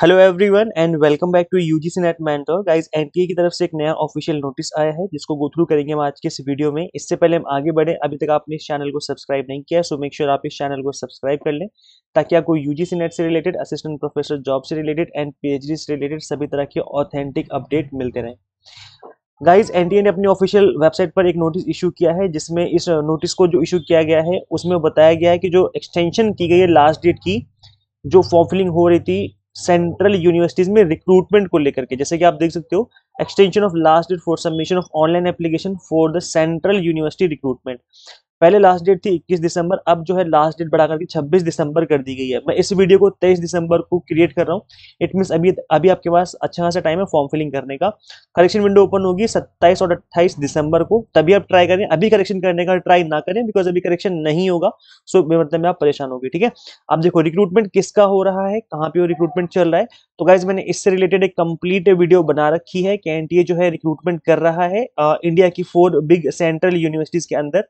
hello everyone and welcome back to UGC NET mentor guys NTA की तरफ से एक नया ऑफिशियल नोटिस आया है जिसको गो थ्रू करेंगे हम आज के इस वीडियो में इससे पहले हम आगे बढ़े अभी तक आपने इस चैनल को सब्सक्राइब नहीं किया सो मेक श्योर आप इस चैनल को सब्सक्राइब कर लें ताकि आपको सी नेट से रिलेटेड असिस्टेंट प्रोफेसर जॉब से रिलेटेड एंड पी से रिलेटेड सभी तरह के ऑथेंटिक अपडेट मिलते रहें गाइज एन ने अपनी ऑफिशियल वेबसाइट पर एक नोटिस इशू किया है जिसमें इस नोटिस को जो इशू किया गया है उसमें बताया गया है कि जो एक्सटेंशन की गई है लास्ट डेट की जो फॉर्म फिलिंग हो रही थी सेंट्रल यूनिवर्सिटीज में रिक्रूटमेंट को लेकर के जैसे कि आप देख सकते हो extension of last date for submission of online application for the central university recruitment पहले लास्ट डेट थी 21 दिसंबर अब जो है लास्ट डेट बढ़ा करके 26 दिसंबर कर दी गई है मैं इस वीडियो को 23 दिसंबर को क्रिएट कर रहा हूँ इट मीन्स अभी अभी आपके पास अच्छा खासा टाइम है फॉर्म फिलिंग करने का कलेक्शन विंडो ओपन होगी 27 और 28 दिसंबर को तभी आप ट्राई करें अभी करेक्शन करने का ट्राई ना करें बिकॉज अभी करेक्शन नहीं होगा सो मतलब में आप परेशान होगी ठीक है आप देखो रिक्रूटमेंट किसका हो रहा है कहाँ पे रिक्रूटमेंट चल रहा है तो गाइज मैंने इससे रिलेटेड एक कंप्लीट वीडियो बना रखी है कि एनटीए जो है रिक्रूटमेंट कर रहा है इंडिया की फोर बिग सेंट्रल यूनिवर्सिटीज के अंदर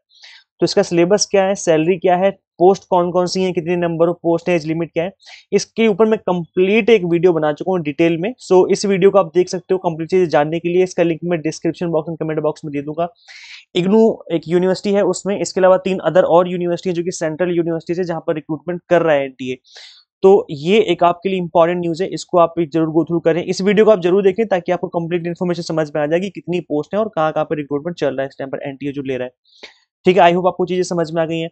तो इसका सिलेबस क्या है सैलरी क्या है पोस्ट कौन कौन सी है कितने नंबर ऑफ पोस्ट है एज लिमिट क्या है इसके ऊपर मैं कंप्लीट एक वीडियो बना चुका हूँ डिटेल में सो so, इस वीडियो को आप देख सकते हो कंप्लीट चीज जानने के लिए इसका लिंक मैं डिस्क्रिप्शन बॉक्स में कमेंट बॉक्स में दे दूंगा इग्नू एक यूनिवर्सिटी है उसमें इसके अलावा तीन अदर और यूनिवर्सिटी है जो कि सेंट्रल यूनिवर्सिटी है जहां पर रिक्रूटमेंट कर रहा है एनटीए तो ये एक आपके लिए इंपॉर्टेंट न्यूज़ है इसको आप जरूर गो थ्रू करें इस वीडियो को आप जरूर देखें ताकि आपको कंप्लीट इन्फॉर्मेशन समझ में आ जाए कि कितनी पोस्ट है और कहाँ कहाँ पर रिक्रूटमेंट चल रहा है इस टाइम पर एनटीए जो ले रहा है ठीक है आई होप आपको चीज़ें समझ में आ गई हैं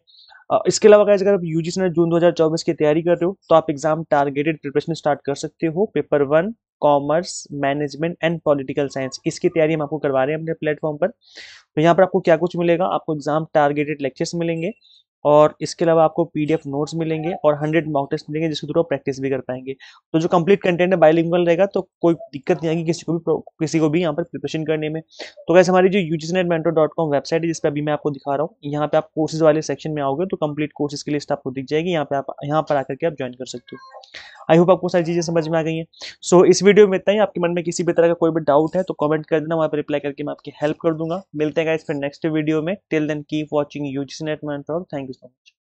इसके अलावा गाइज अगर आप यूजी जी जून 2024 की तैयारी कर रहे हो तो आप एग्जाम टारगेटेड प्रिपरेशन स्टार्ट कर सकते हो paper one commerce management and political science इसकी तैयारी हम आपको करवा रहे हैं अपने प्लेटफॉर्म पर तो यहाँ पर आपको क्या कुछ मिलेगा आपको एग्जाम टारगेटेड लेक्चर्स मिलेंगे और इसके अलावा आपको पीडीएफ नोट्स मिलेंगे और 100 मॉक टेस्ट मिलेंगे जिसके थ्रू आप प्रैक्टिस भी कर पाएंगे तो जो कंप्लीट कंटेंट है बायोलिंगुअल रहेगा तो कोई दिक्कत नहीं आएगी किसी को भी किसी को भी यहाँ पर प्रिपरेशन करने में तो वैसे हमारी जो UGC NET metro dot com website है जिस पर अभी मैं आपको दिखा रहा हूँ यहाँ पे आप कोर्सेज वाले सेक्शन में आओगे तो कंप्लीट कोर्सेज की लिस्ट आपको दिख जाएगी यहाँ पे आप यहाँ पर आकर के आप ज्वाइन कर सकते हो आई होप आपको सारी चीज़ें समझ में आ गई हैं सो so, इस वीडियो में इतना ही आपके मन में किसी भी तरह का कोई भी डाउट है तो कमेंट कर देना वहाँ पर रिप्लाई करके मैं आपकी हेल्प कर दूंगा मिलते हैं इस फिर नेक्स्ट वीडियो में till then keep watching UGC NET मैं थैंक यू सो मच